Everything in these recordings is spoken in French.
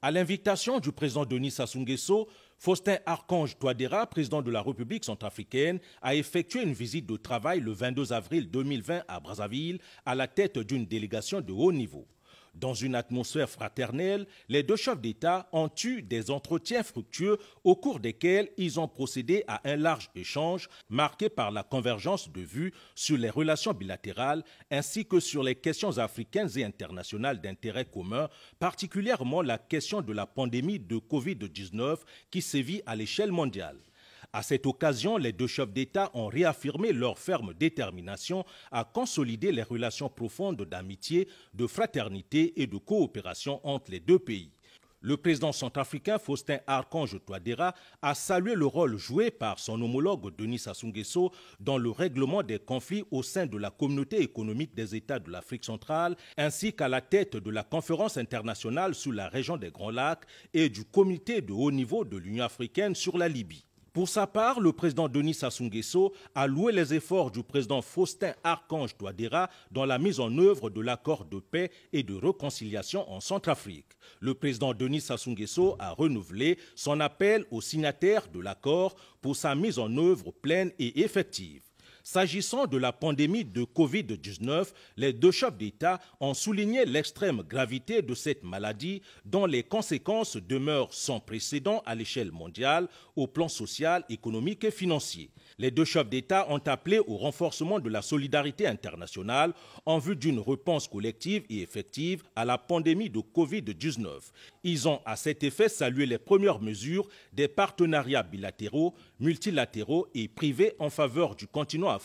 À l'invitation du président Denis Sassou Nguesso, Faustin Archange Touadéra, président de la République centrafricaine, a effectué une visite de travail le 22 avril 2020 à Brazzaville à la tête d'une délégation de haut niveau. Dans une atmosphère fraternelle, les deux chefs d'État ont eu des entretiens fructueux au cours desquels ils ont procédé à un large échange marqué par la convergence de vues sur les relations bilatérales ainsi que sur les questions africaines et internationales d'intérêt commun, particulièrement la question de la pandémie de Covid-19 qui sévit à l'échelle mondiale. À cette occasion, les deux chefs d'État ont réaffirmé leur ferme détermination à consolider les relations profondes d'amitié, de fraternité et de coopération entre les deux pays. Le président centrafricain Faustin Archange Touadéra a salué le rôle joué par son homologue Denis Sassou Nguesso dans le règlement des conflits au sein de la communauté économique des États de l'Afrique centrale, ainsi qu'à la tête de la conférence internationale sur la région des Grands Lacs et du comité de haut niveau de l'Union africaine sur la Libye. Pour sa part, le président Denis Sassou Nguesso a loué les efforts du président Faustin Archange Touadéra dans la mise en œuvre de l'accord de paix et de réconciliation en Centrafrique. Le président Denis Sassou Nguesso a renouvelé son appel aux signataires de l'accord pour sa mise en œuvre pleine et effective. S'agissant de la pandémie de Covid-19, les deux chefs d'État ont souligné l'extrême gravité de cette maladie dont les conséquences demeurent sans précédent à l'échelle mondiale, au plan social, économique et financier. Les deux chefs d'État ont appelé au renforcement de la solidarité internationale en vue d'une réponse collective et effective à la pandémie de Covid-19. Ils ont à cet effet salué les premières mesures des partenariats bilatéraux, multilatéraux et privés en faveur du continent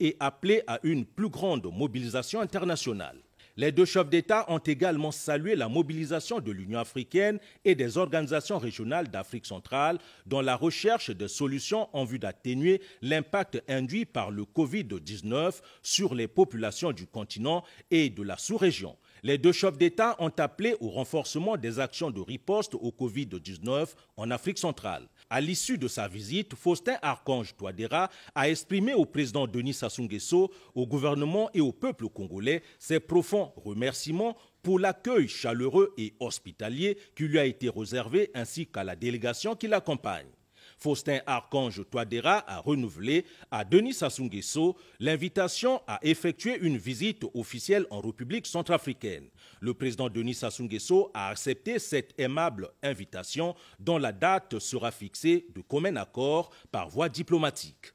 et appelé à une plus grande mobilisation internationale. Les deux chefs d'État ont également salué la mobilisation de l'Union africaine et des organisations régionales d'Afrique centrale dans la recherche de solutions en vue d'atténuer l'impact induit par le Covid-19 sur les populations du continent et de la sous-région. Les deux chefs d'État ont appelé au renforcement des actions de riposte au Covid-19 en Afrique centrale. À l'issue de sa visite, Faustin Archange Touadéra a exprimé au président Denis Sassou Nguesso, au gouvernement et au peuple congolais ses profonds remerciements pour l'accueil chaleureux et hospitalier qui lui a été réservé ainsi qu'à la délégation qui l'accompagne. Faustin Archange Toadera a renouvelé à Denis Sassou l'invitation à effectuer une visite officielle en République centrafricaine. Le président Denis Sassou a accepté cette aimable invitation dont la date sera fixée de commun accord par voie diplomatique.